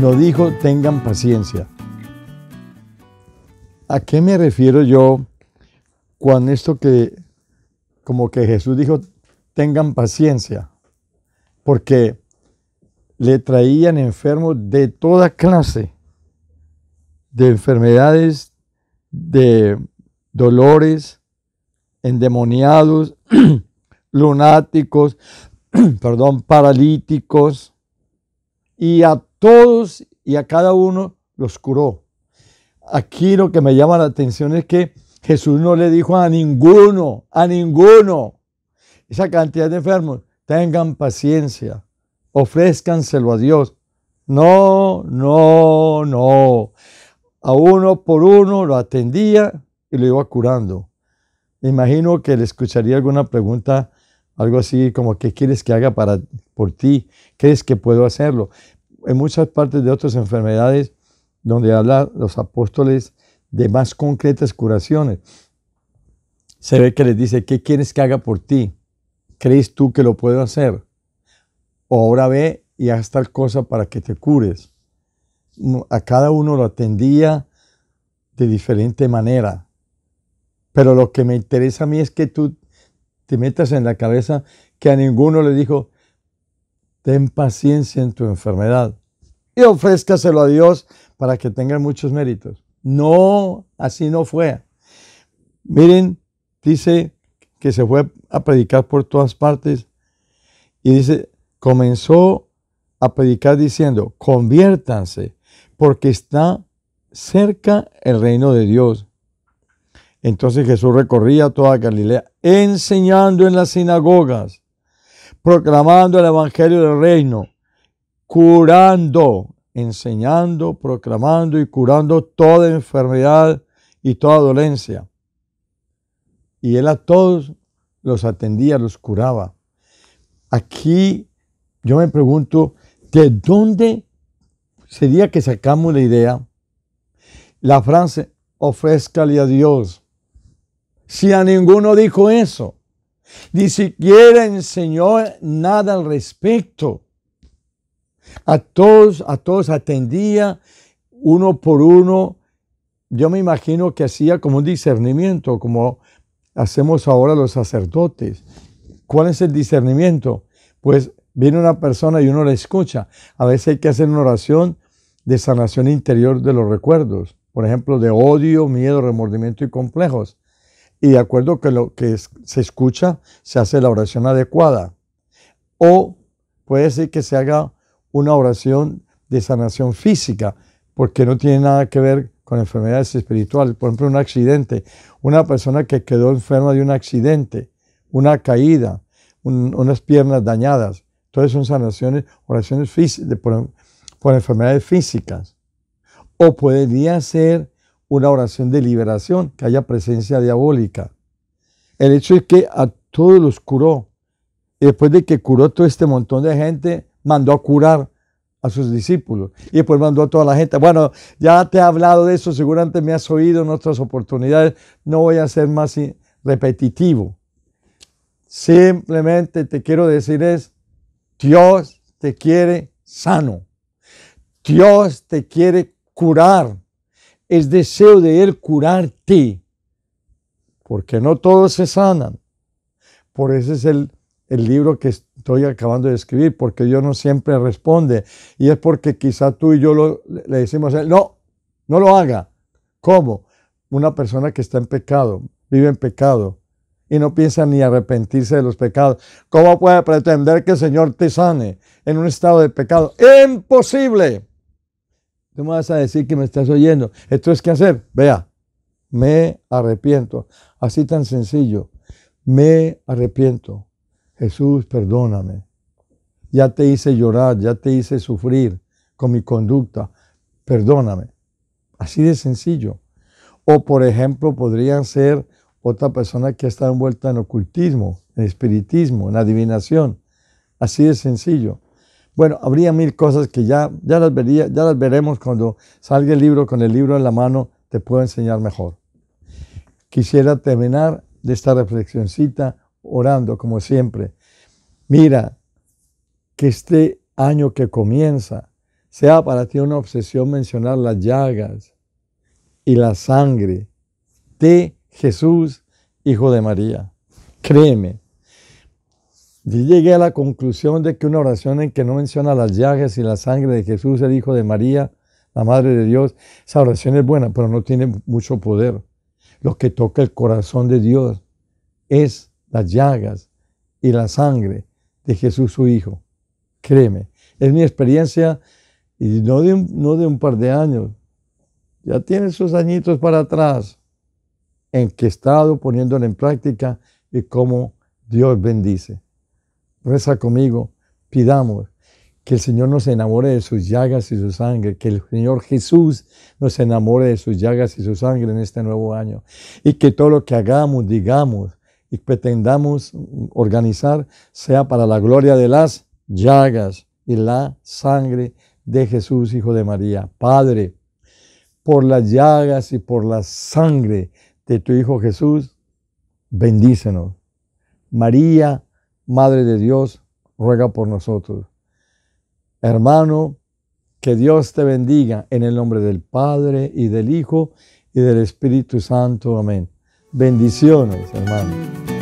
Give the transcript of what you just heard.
No dijo tengan paciencia. ¿A qué me refiero yo Cuando esto que, como que Jesús dijo, tengan paciencia? Porque le traían enfermos de toda clase, de enfermedades, de dolores, endemoniados, lunáticos, perdón, paralíticos, y a todos y a cada uno los curó. Aquí lo que me llama la atención es que Jesús no le dijo a ninguno, a ninguno, esa cantidad de enfermos, tengan paciencia, ofrézcanselo a Dios. No, no, no. A uno por uno lo atendía y lo iba curando. Me imagino que le escucharía alguna pregunta, algo así como, ¿qué quieres que haga para, por ti? ¿Crees que puedo hacerlo? en muchas partes de otras enfermedades donde habla los apóstoles de más concretas curaciones. Se ve que les dice, ¿qué quieres que haga por ti? ¿Crees tú que lo puedo hacer? O ahora ve y haz tal cosa para que te cures. A cada uno lo atendía de diferente manera. Pero lo que me interesa a mí es que tú te metas en la cabeza que a ninguno le dijo, ten paciencia en tu enfermedad y ofrézcaselo a Dios para que tenga muchos méritos. No, así no fue. Miren, dice que se fue a predicar por todas partes y dice, comenzó a predicar diciendo, conviértanse porque está cerca el reino de Dios. Entonces Jesús recorría toda Galilea enseñando en las sinagogas proclamando el Evangelio del Reino, curando, enseñando, proclamando y curando toda enfermedad y toda dolencia. Y él a todos los atendía, los curaba. Aquí yo me pregunto, ¿de dónde sería que sacamos la idea? La frase, ofrézcale a Dios. Si a ninguno dijo eso. Ni siquiera enseñó nada al respecto. A todos, a todos atendía uno por uno. Yo me imagino que hacía como un discernimiento, como hacemos ahora los sacerdotes. ¿Cuál es el discernimiento? Pues viene una persona y uno la escucha. A veces hay que hacer una oración de sanación interior de los recuerdos, por ejemplo, de odio, miedo, remordimiento y complejos y de acuerdo con lo que se escucha, se hace la oración adecuada. O puede ser que se haga una oración de sanación física, porque no tiene nada que ver con enfermedades espirituales. Por ejemplo, un accidente, una persona que quedó enferma de un accidente, una caída, unas piernas dañadas. Todas son sanaciones, oraciones físicas por enfermedades físicas. O podría ser una oración de liberación, que haya presencia diabólica. El hecho es que a todos los curó. Y después de que curó todo este montón de gente, mandó a curar a sus discípulos. Y después mandó a toda la gente. Bueno, ya te he hablado de eso, seguramente me has oído en otras oportunidades. No voy a ser más repetitivo. Simplemente te quiero decir es, Dios te quiere sano. Dios te quiere curar es deseo de Él curarte, porque no todos se sanan. Por eso es el, libro que estoy acabando de escribir, porque Dios no siempre responde. Y es porque quizá tú y yo le decimos a Él, no, no lo haga. ¿Cómo? Una persona que está en pecado, vive en pecado y no piensa ni arrepentirse de los pecados. ¿Cómo puede pretender que el Señor te sane en un estado de pecado? Imposible. No me vas a decir que me estás oyendo. Esto es que hacer. Vea, me arrepiento. Así tan sencillo. Me arrepiento. Jesús, perdóname. Ya te hice llorar, ya te hice sufrir con mi conducta. Perdóname. Así de sencillo. O por ejemplo, podrían ser otra persona que está envuelta en ocultismo, en espiritismo, en adivinación. Así de sencillo. Bueno, habría mil cosas que ya, ya, las vería, ya las veremos cuando salga el libro, con el libro en la mano, te puedo enseñar mejor. Quisiera terminar de esta reflexioncita orando, como siempre. Mira, que este año que comienza sea para ti una obsesión mencionar las llagas y la sangre de Jesús, Hijo de María. Créeme, yo llegué a la conclusión de que una oración en que no menciona las llagas y la sangre de Jesús, el Hijo de María, la Madre de Dios, esa oración es buena, pero no tiene mucho poder. Lo que toca el corazón de Dios es las llagas y la sangre de Jesús su Hijo. Créeme, es mi experiencia y no de un, no de un par de años. Ya tiene sus añitos para atrás en que he estado poniéndolo en práctica y cómo Dios bendice. Reza conmigo, pidamos que el Señor nos enamore de sus llagas y su sangre, que el Señor Jesús nos enamore de sus llagas y su sangre en este nuevo año, y que todo lo que hagamos, digamos y pretendamos organizar sea para la gloria de las llagas y la sangre de Jesús, Hijo de María. Padre, por las llagas y por la sangre de tu Hijo Jesús, bendícenos. María, Madre de Dios, ruega por nosotros. Hermano, que Dios te bendiga en el nombre del Padre y del Hijo y del Espíritu Santo. Amén. Bendiciones, hermano.